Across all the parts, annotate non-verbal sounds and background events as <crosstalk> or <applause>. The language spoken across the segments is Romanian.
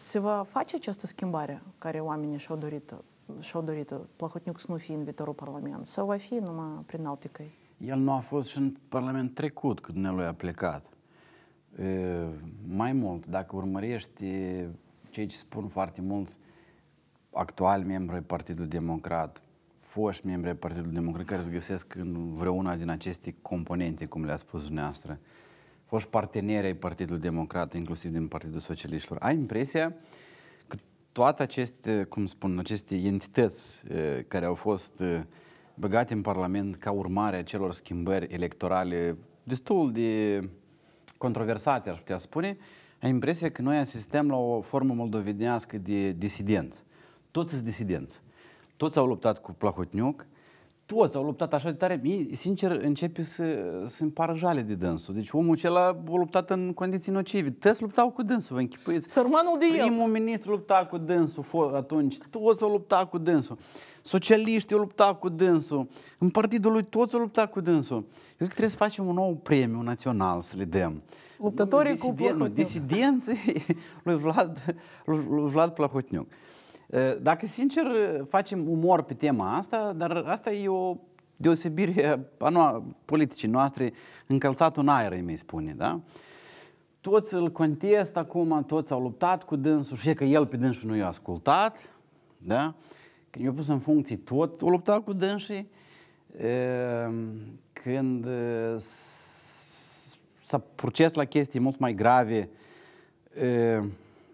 se va face această schimbare care oamenii și-au dorit și-au dorit Plahotniuc să nu fie în viitorul Parlament sau va fi numai prin alte căi? El nu a fost și în Parlament trecut când ne a plecat. E, mai mult, dacă urmărești cei ce spun foarte mulți actuali membri ai Partidului Democrat, foști membri ai Partidului Democrat care se găsesc în vreuna din aceste componente, cum le-a spus dumneavoastră, foști parteneri ai Partidului Democrat, inclusiv din Partidul Socialiștilor. Ai impresia că toate aceste, cum spun, aceste entități eh, care au fost eh, băgate în Parlament ca urmare a celor schimbări electorale destul de controversate, aș putea spune, ai impresia că noi asistăm la o formă moldovenească de disidenți. Toți sunt disidenți. Toți au luptat cu Plahotniuc, toți au luptat așa de tare. Mie, sincer, încep să, să pară jale de dânsul. Deci omul acela a luptat în condiții nocive. Toți luptau cu dânsul, vă închipuiți. Sărmanul de Primul ministru lupta cu dânsul atunci. Toți au luptat cu dânsul. Socialiștii au luptat cu dânsul. În partidul lui toți au luptat cu dânsul. Eu cred că trebuie să facem un nou premiu național să le dăm. Luptătorii Disiden, cu Plahotniuc. Disidenții <laughs> lui Vlad, lui Vlad Plahotniuc. Dacă sincer facem umor pe tema asta, dar asta e o deosebire a noa, politicii noastre, încălțat în aer, îi spune, da? Toți îl contest acum, toți au luptat cu dânsul, și că el pe dânsul nu i-a ascultat, da? Când i-a pus în funcție tot o luptat cu dânsii. Când s-a proces la chestii mult mai grave,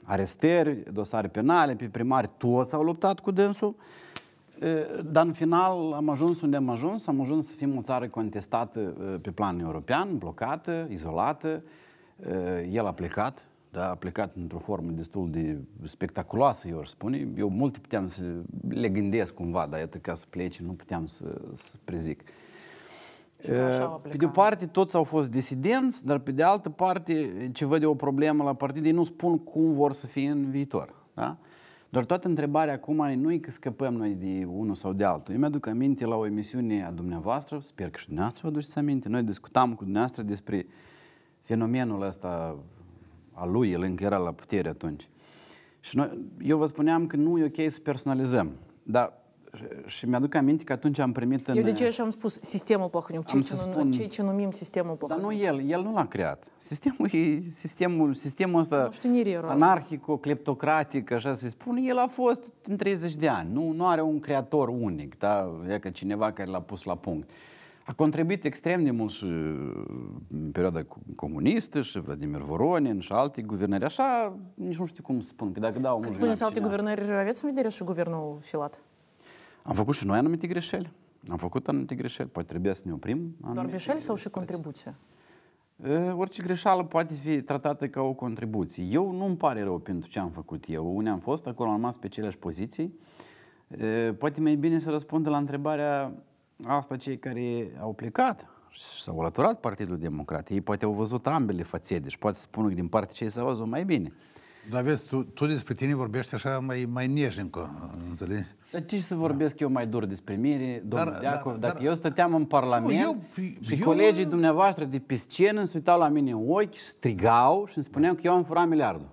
arestări, dosare penale, pe primari, toți au luptat cu dânsul. Dar în final am ajuns unde am ajuns, am ajuns să fim o țară contestată pe plan european, blocată, izolată. El a plecat, dar a plecat într-o formă destul de spectaculoasă, eu ar spune. Eu mult puteam să le gândesc cumva, dar iată ca să plece, nu puteam să, să prezic. Pe de o parte, toți au fost disidenți, dar pe de altă parte, ce văd eu o problemă la partid, ei nu spun cum vor să fie în viitor. Da? Doar toată întrebarea acum nu e că scăpăm noi de unul sau de altul. Eu mi-aduc aminte la o emisiune a dumneavoastră, sper că și dumneavoastră vă aduceți aminte, noi discutam cu dumneavoastră despre fenomenul ăsta a lui, el încă era la putere atunci. Și noi, eu vă spuneam că nu e ok să personalizăm, dar și mi-aduc aminte că atunci am primit în... Eu de ce așa am spus sistemul Plahăniuc, ce, spun... ce, ce numim sistemul Plahăniuc. Dar nu el, el nu l-a creat. Sistemul e sistemul, sistemul ăsta anarhico-cleptocratic, așa se spune, el a fost în 30 de ani. Nu, nu are un creator unic, da? E că cineva care l-a pus la punct. A contribuit extrem de mult și în perioada comunistă și Vladimir Voronin și alte guvernări. Așa, nici nu știu cum să spun, că dacă dau... Când spuneți alte guvernări, aveți în vedere și guvernul Filat? Am făcut și noi anumite greșeli. Am făcut anumite greșeli, poate trebuie să ne oprim. Doar greșeli sau și contribuție? Uh, orice greșeală poate fi tratată ca o contribuție. Eu nu îmi pare rău pentru ce am făcut eu, unde am fost, acolo am rămas pe aceleași poziții. Uh, poate mai bine să răspund la întrebarea asta cei care au plecat și s-au alăturat Partidul Democrat. Ei poate au văzut ambele fațete și poate să spună că din partea cei s-au văzut mai bine. Dar vezi, tu, tu despre tine vorbești așa mai, mai neșnică, înțelegi? Dar ce să vorbesc eu mai dur despre mine, domnul dar, Deacov, dar, dacă dar, eu stăteam în Parlament nu, eu, și eu, colegii eu... dumneavoastră de pe scenă îmi uitau la mine în ochi, strigau și îmi spuneau da. că eu am furat miliardul.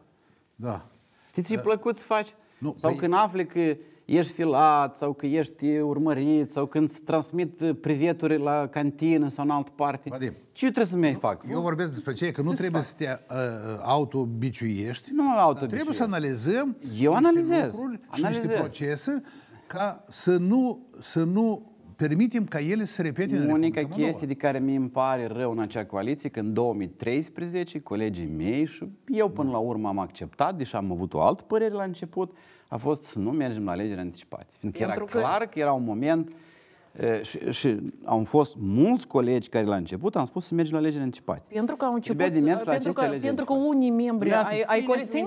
Da. Știți ce da. plăcut să faci? Nu, Sau păi... când afli că ești filat sau că ești urmărit sau când se transmit priveturi la cantină sau în altă parte. Vadim, ce eu trebuie să mi fac? Eu vorbesc despre ce, că nu trebuie să, să te uh, uh autobiciuiești. Nu auto Trebuie să analizăm eu analizez, lucruri analizez. și niște procese ca să nu, să nu permitem ca ele să repete în Unica chestie de care mi îmi pare rău în acea coaliție, că în 2013 colegii mei și eu până la urmă am acceptat, deși am avut o altă părere la început, a fost să nu mergem la alegeri anticipate. că era clar că era un moment și, și am fost mulți colegi care la început am spus să mergem la legile anticipate. Pentru că au început, uh, pentru că, pentru că unii membri ai, ai coaliției,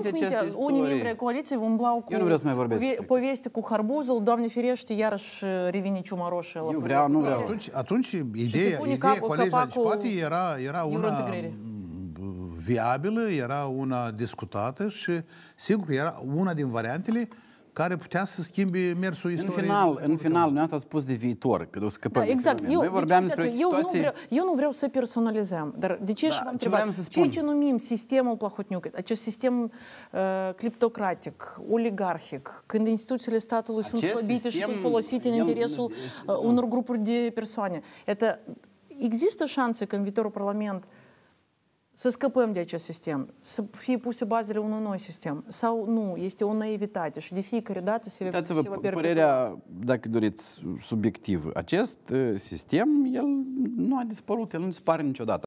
unii membri ai coaliției umblau cu Eu nu vreau să mai vorbesc. Ve- poveste cu harbuzul, doamne ferește, iarăși uh, revine ciumaroșe. Eu vreau, nu da, vreau. Atunci, atunci ideea, ideea colegii anticipate era, era una viabilă, era una discutată și sigur era una din variantele uh, care putea să schimbe mersul istoriei. În final, în final dumneavoastră ați spus de viitor, că o scăpăm. Da, exact. Eu, Noi deci, vorbeam deci, despre eu, situație... nu vreau, eu nu vreau să personalizăm, dar de ce da, și v-am întrebat? Ce, ce, ce numim sistemul Plahotniuc, acest sistem uh, oligarhic, când instituțiile statului acest sunt slăbite și sunt folosite în interesul uh, unor grupuri de persoane. există șanse că în viitorul Parlament să scăpăm de acest sistem, să fie puse bazele unui noi sistem. Sau nu, este o naivitate și de fiecare dată se, vă se va pierde. părerea, dacă doriți, subiectiv, Acest eh, sistem, el nu a dispărut, el nu dispare niciodată.